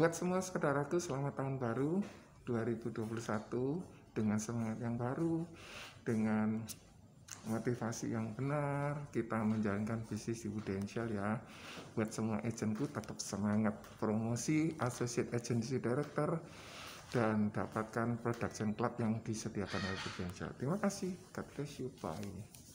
Buat semua saudaraku selamat tahun baru 2021 dengan semangat yang baru, dengan motivasi yang benar kita menjalankan bisnis di Budensial ya buat semua agentku tetap semangat promosi associate agency director dan dapatkan production club yang disediakan oleh Budensial terima kasih God bless you bye